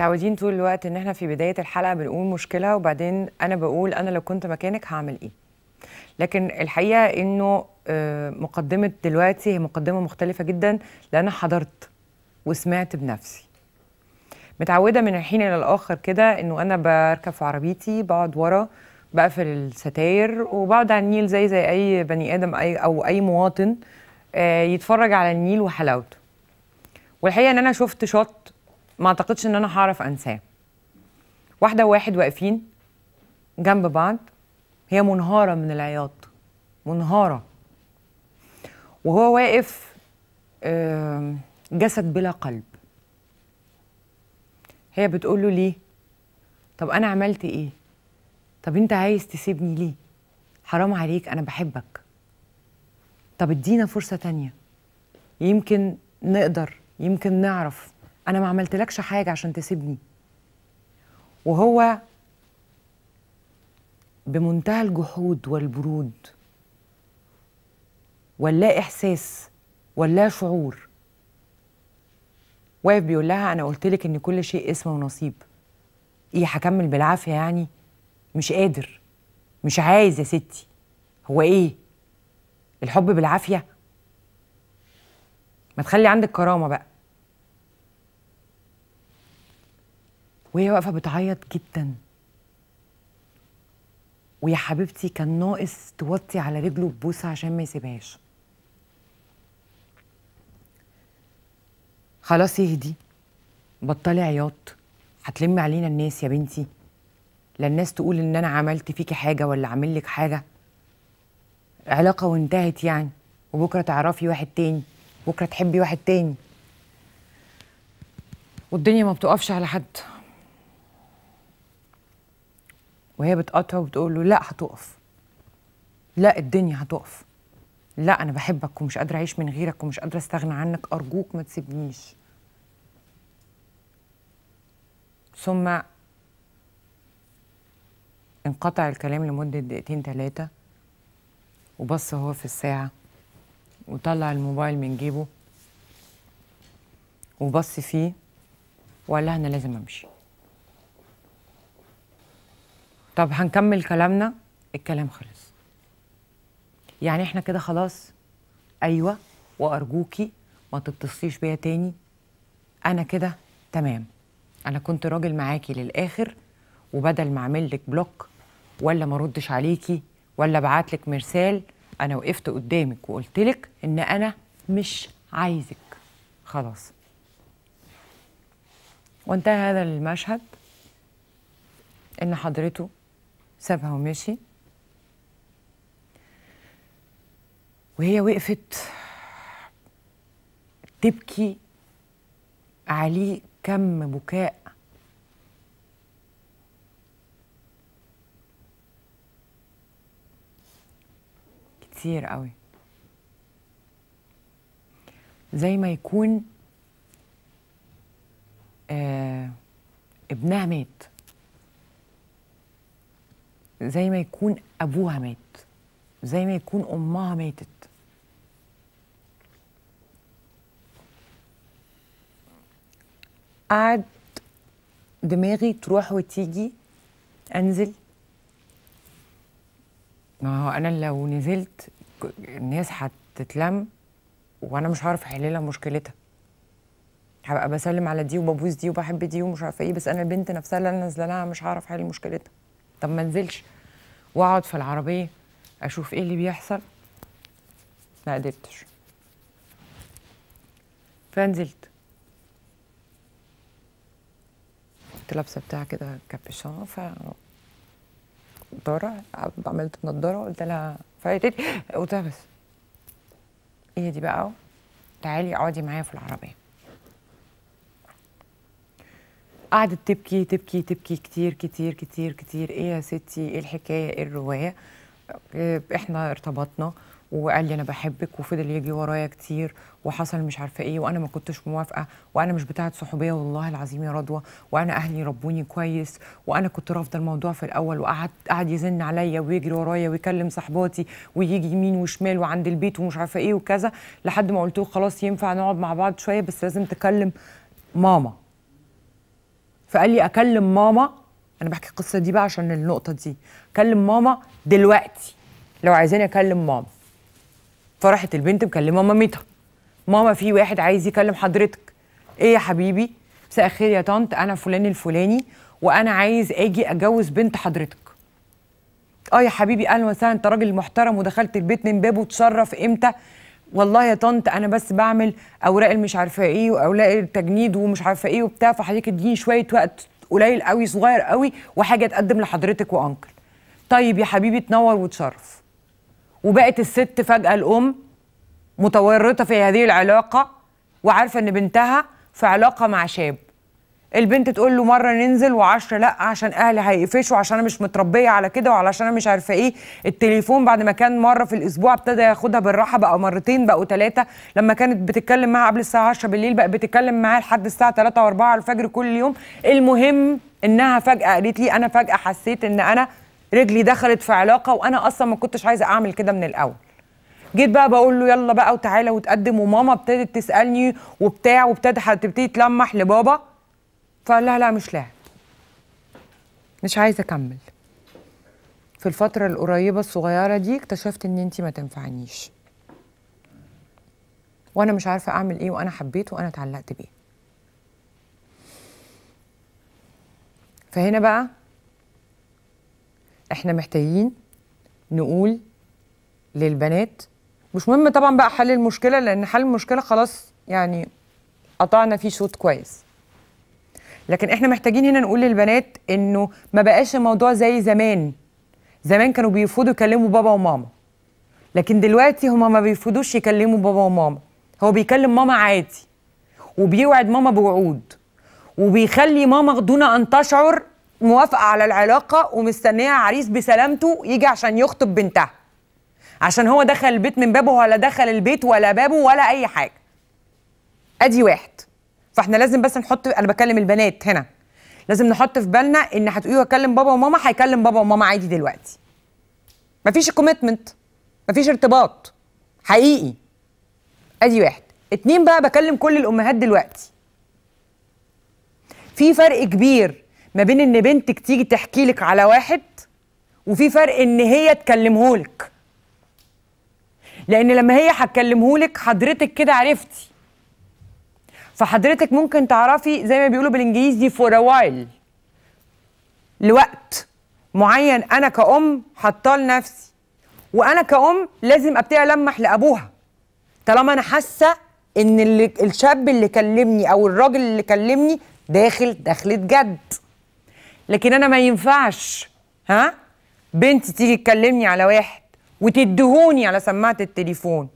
متعودين طول الوقت ان احنا في بدايه الحلقه بنقول مشكله وبعدين انا بقول انا لو كنت مكانك هعمل ايه لكن الحقيقه انه آه، مقدمه دلوقتي هي مقدمه مختلفه جدا لان انا حضرت وسمعت بنفسي متعوده من الحين الى الاخر كده انه انا بركب في عربيتي بقعد ورا بقفل الستاير وبقعد على النيل زي زي اي بني ادم اي او اي مواطن آه، يتفرج على النيل وحلاوته والحقيقه ان انا شفت شط ما اعتقدش ان انا هعرف انساه واحده وواحد واقفين جنب بعض هي منهاره من العياط منهاره وهو واقف جسد بلا قلب هي بتقول له ليه طب انا عملت ايه طب انت عايز تسيبني ليه حرام عليك انا بحبك طب ادينا فرصه تانية يمكن نقدر يمكن نعرف انا ما عملتلكش حاجه عشان تسيبني وهو بمنتهى الجحود والبرود ولا احساس ولا شعور واقف بيقول لها انا قلت لك ان كل شيء اسمه ونصيب ايه هكمل بالعافيه يعني مش قادر مش عايز يا ستي هو ايه الحب بالعافيه ما تخلي عندك كرامه بقى وهي واقفه بتعيط جدا ويا حبيبتي كان ناقص توطي على رجله ببوسه عشان ما يسيبهاش خلاص يهدي بطلي عياط هتلمي علينا الناس يا بنتي لا الناس تقول ان انا عملت فيكي حاجه ولا عامل لك حاجه علاقه وانتهت يعني وبكره تعرفي واحد تاني بكره تحبي واحد تاني والدنيا ما بتقفش على حد وهي بتقاطعه وبتقول له لا هتقف لا الدنيا هتقف لا انا بحبك ومش قادره اعيش من غيرك ومش قادره استغنى عنك ارجوك ما تسيبنيش ثم انقطع الكلام لمده دقيقتين ثلاثه وبص هو في الساعه وطلع الموبايل من جيبه وبص فيه وقال لها انا لازم امشي طب هنكمل كلامنا الكلام خلص يعني احنا كده خلاص ايوه وارجوكي ما تتصليش بيا تاني انا كده تمام انا كنت راجل معاكي للاخر وبدل ما اعمل لك بلوك ولا ما ردش عليكي ولا ابعت لك مرسال انا وقفت قدامك وقلت لك ان انا مش عايزك خلاص وانتهى هذا المشهد ان حضرته سابها وماشي وهي وقفت تبكي عليه كم بكاء كتير قوي زي ما يكون آه ابنها مات زي ما يكون ابوها مات زي ما يكون امها ماتت قعد دماغي تروح وتيجي انزل ما هو انا لو نزلت الناس هتتلم وانا مش هعرف احللها مشكلتها هبقى بسلم على دي وببوس دي وبحب دي ومش عارفه ايه بس انا البنت نفسها اللي انا نازله لها مش هعرف احل مشكلتها طب ما انزلش واقعد في العربيه اشوف ايه اللي بيحصل ما قدرتش فنزلت كنت لابسه بتاع كده كابيشون ف نضاره عملت نضاره قلت لها فايتتي قلت لها بس ايه دي بقى تعالي اقعدي معايا في العربيه قعدت تبكي تبكي تبكي كتير كتير كتير كتير ايه يا ستي ايه الحكايه ايه الروايه آه، احنا ارتبطنا وقال لي انا بحبك وفضل يجي ورايا كتير وحصل مش عارفه ايه وانا ما كنتش موافقه وانا مش بتاعه صحوبيه والله العظيم يا رضوى وانا اهلي ربوني كويس وانا كنت رافضه الموضوع في الاول وقعد قعد يزن عليا ويجري ورايا ويكلم صاحباتي ويجي يمين وشمال وعند البيت ومش عارفه ايه وكذا لحد ما قلت له خلاص ينفع نقعد مع بعض شويه بس لازم تكلم ماما فقال لي اكلم ماما انا بحكي القصه دي بقى عشان النقطه دي كلم ماما دلوقتي لو عايزاني اكلم ماما فرحت البنت مكلمه مامتها ماما في واحد عايز يكلم حضرتك ايه يا حبيبي مساء الخير يا طنط انا فلان الفلاني وانا عايز اجي اتجوز بنت حضرتك اه يا حبيبي اهلا وسهلا انت راجل محترم ودخلت البيت من بابه اتشرف امتى والله يا طنط انا بس بعمل اوراق مش عارفه ايه واوراق التجنيد ومش عارفه ايه وبتاع فحضرتك اديني شويه وقت قليل قوي صغير قوي وحاجه تقدم لحضرتك وانكل طيب يا حبيبي تنور وتشرف وبقت الست فجاه الام متورطه في هذه العلاقه وعارفه ان بنتها في علاقه مع شاب البنت تقول له مره ننزل وعشرة لا عشان اهلي هيقفشوا عشان انا مش متربيه على كده وعلشان انا مش عارفه ايه التليفون بعد ما كان مره في الاسبوع ابتدى ياخدها بالراحه بقى مرتين بقوا ثلاثه لما كانت بتتكلم معاه قبل الساعه 10 بالليل بقى بتتكلم معاه لحد الساعه 3 و4 الفجر كل يوم المهم انها فجاه قالت لي انا فجاه حسيت ان انا رجلي دخلت في علاقه وانا اصلا ما كنتش عايزه اعمل كده من الاول جيت بقى بقول له يلا بقى وتعالى وتقدم وماما ابتدت تسالني وبتاع وابتدت هتبتدي تلمح لبابا فقال لها لا مش لاعب مش عايزه اكمل في الفتره القريبه الصغيره دي اكتشفت ان انت ما تنفعنيش وانا مش عارفه اعمل ايه وانا حبيته وانا اتعلقت بيه فهنا بقى احنا محتاجين نقول للبنات مش مهم طبعا بقى حل المشكله لان حل المشكله خلاص يعني قطعنا فيه شوط كويس لكن احنا محتاجين هنا نقول للبنات انه ما بقاش الموضوع زي زمان زمان كانوا بيفوضوا يكلموا بابا وماما لكن دلوقتي هما ما بيفوضوش يكلموا بابا وماما هو بيكلم ماما عادي وبيوعد ماما بوعود وبيخلي ماما دون ان تشعر موافقه على العلاقه ومستنيه عريس بسلامته يجي عشان يخطب بنتها عشان هو دخل البيت من بابه ولا دخل البيت ولا بابه ولا اي حاجه ادي واحد فاحنا لازم بس نحط انا بكلم البنات هنا لازم نحط في بالنا ان هتقولي هكلم بابا وماما هيكلم بابا وماما عادي دلوقتي مفيش كوميتمنت مفيش ارتباط حقيقي ادي واحد اتنين بقى بكلم كل الامهات دلوقتي في فرق كبير ما بين ان بنتك تيجي تحكي لك على واحد وفي فرق ان هي تكلمهولك لان لما هي هتكلمهولك حضرتك كده عرفتي فحضرتك ممكن تعرفي زي ما بيقولوا بالانجليزي فور اوايل لوقت معين انا كأم حاطاه لنفسي وانا كأم لازم ابتدي المح لابوها طالما انا حاسه ان اللي الشاب اللي كلمني او الراجل اللي كلمني داخل دخلة جد لكن انا ما ينفعش ها بنتي تيجي تكلمني على واحد وتدهوني على سماعه التليفون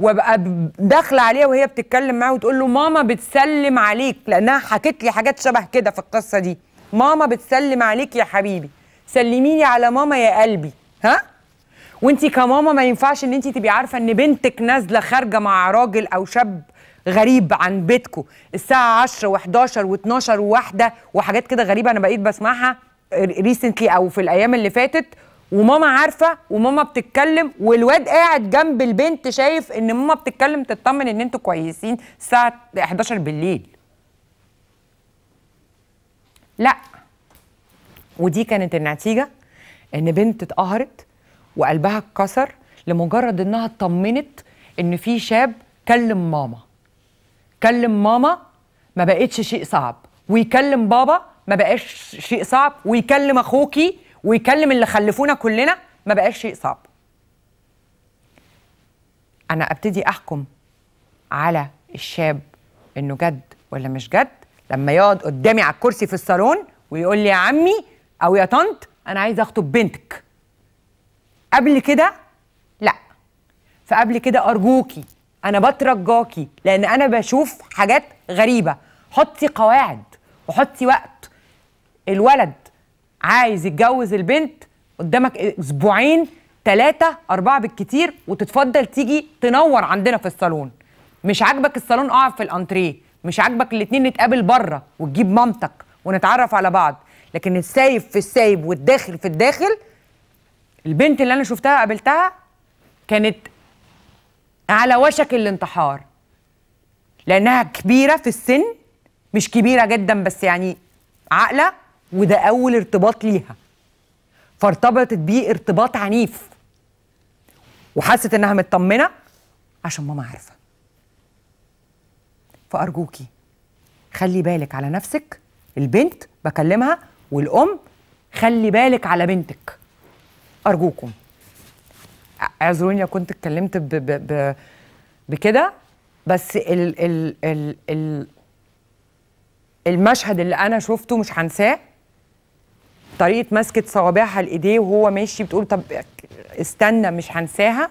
وابقى داخله عليها وهي بتتكلم معاه وتقول له ماما بتسلم عليك لانها حكت لي حاجات شبه كده في القصه دي ماما بتسلم عليك يا حبيبي سلميني على ماما يا قلبي ها وانت كماما ما ينفعش ان انت تبقي عارفه ان بنتك نازله خارجه مع راجل او شاب غريب عن بيتكم الساعه 10 و11 و12 وواحده وحاجات كده غريبه انا بقيت بسمعها ريسنتلي او في الايام اللي فاتت وماما عارفه وماما بتتكلم والواد قاعد جنب البنت شايف ان ماما بتتكلم تطمن ان انتوا كويسين الساعه 11 بالليل لا ودي كانت النتيجه ان بنت اتقهرت وقلبها اتكسر لمجرد انها اطمنت ان في شاب كلم ماما كلم ماما ما بقتش شيء صعب ويكلم بابا ما بقاش شيء صعب ويكلم اخوكي ويكلم اللي خلفونا كلنا ما بقاش شيء صعب انا ابتدي احكم على الشاب انه جد ولا مش جد لما يقعد قدامي على الكرسي في الصالون ويقول لي يا عمي او يا طنط انا عايز اخطب بنتك قبل كده لا فقبل كده ارجوكي انا بترجاكي لان انا بشوف حاجات غريبه حطي قواعد وحطي وقت الولد عايز يتجوز البنت قدامك اسبوعين ثلاثة أربعة بالكتير وتتفضل تيجي تنور عندنا في الصالون مش عاجبك الصالون اقعد في الانتريه مش عاجبك الاتنين نتقابل بره وتجيب مامتك ونتعرف على بعض لكن السايب في السايب والداخل في الداخل البنت اللي انا شفتها قابلتها كانت على وشك الانتحار لانها كبيره في السن مش كبيره جدا بس يعني عاقله وده اول ارتباط ليها فارتبطت بيه ارتباط عنيف وحست انها مطمنه عشان ماما عارفه فارجوكي خلي بالك على نفسك البنت بكلمها والام خلي بالك على بنتك ارجوكم اعذروني لو كنت اتكلمت بكده بس الـ الـ الـ الـ المشهد اللي انا شفته مش هنساه طريقه مسكه صوابعها لايديه وهو ماشي بتقول طب استنى مش هنساها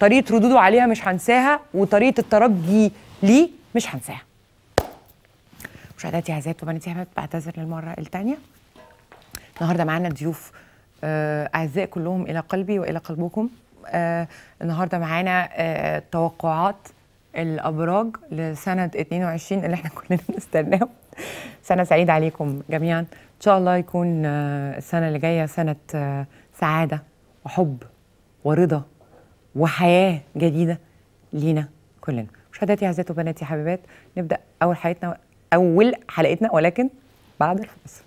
طريقه ردوده عليها مش هنساها وطريقه الترجي ليه مش هنساها مشاهداتي عزيزات وبناتي حبايب بعتذر للمره الثانيه النهارده معانا ضيوف آه، اعزائي كلهم الى قلبي والى قلبكم آه، النهارده معانا آه، توقعات الابراج لسنه 22 اللي احنا كلنا بنستناه سنة سعيدة عليكم جميعا إن شاء الله يكون آه، السنة اللي جاية سنة آه، سعادة وحب ورضا وحياة جديدة لينا كلنا مشاهداتي عزيزاتي وبناتي حبيبات نبدأ أول حياتنا أول حلقتنا ولكن بعد الفاصل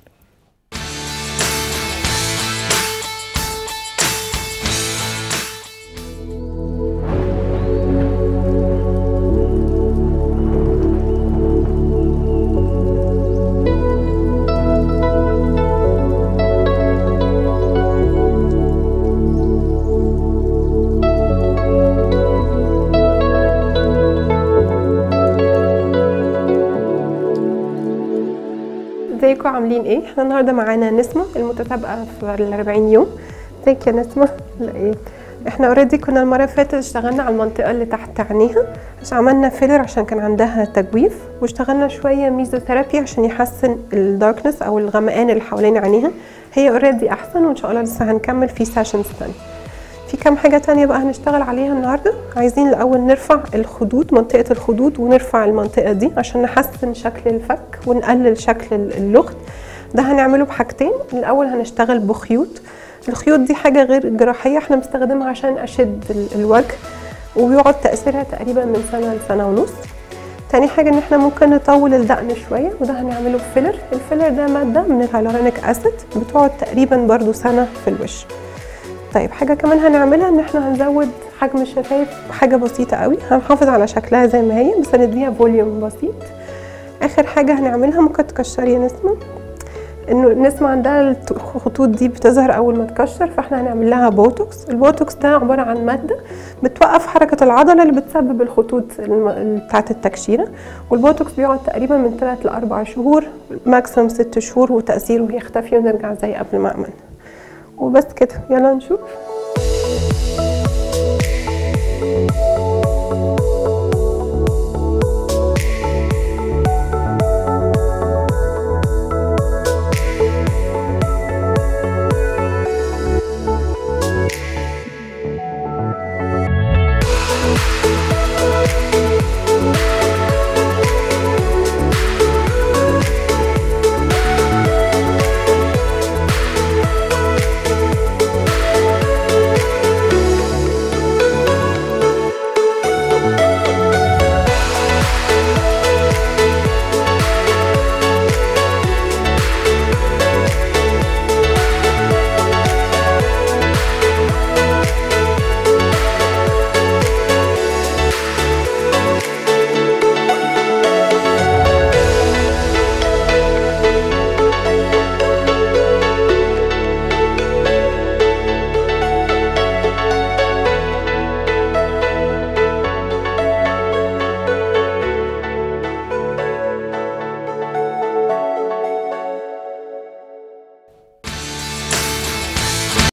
ازيكم عاملين ايه احنا النهارده معانا نسمه المتسابقه في ال 40 يوم ثانك يا نسمه ايه احنا اوريدي كنا المره اللي فاتت اشتغلنا على المنطقه اللي تحت عينيها بس عملنا فيلر عشان كان عندها تجويف واشتغلنا شويه ميزوثيرابي عشان يحسن الداركنس او الغمقان اللي حوالين عينيها هي اوريدي احسن وان شاء الله لسه هنكمل في سيشنز ثانيه في كام حاجة تانية بقى هنشتغل عليها النهاردة عايزين الأول نرفع الخدود منطقة الخدود ونرفع المنطقة دي عشان نحسن شكل الفك ونقلل شكل اللغد ده هنعمله بحاجتين الأول هنشتغل بخيوط الخيوط دي حاجة غير جراحية احنا بنستخدمها عشان أشد الوجه وبيقعد تأثيرها تقريبا من سنة لسنة ونص تاني حاجة ان احنا ممكن نطول الدقن شوية وده هنعمله بفيلر الفيلر ده مادة من الهيلورونيك اسيد بتقعد تقريبا برضو سنة في الوش طيب حاجه كمان هنعملها ان احنا هنزود حجم الشفايف حاجه بسيطه قوي هنحافظ على شكلها زي ما هي بس هنديها فوليوم بسيط اخر حاجه هنعملها ممكن تكشري يا نسمه انه النسمه عندها الخطوط دي بتظهر اول ما تكشر فاحنا هنعمل لها بوتوكس البوتوكس ده عباره عن ماده بتوقف حركه العضله اللي بتسبب الخطوط بتاعه التكشيره والبوتوكس بيقعد تقريبا من 3 ل 4 شهور ماكسيمم 6 شهور وتاثيره يختفي ونرجع زي قبل ما عملنا وبس كده يلا نشوف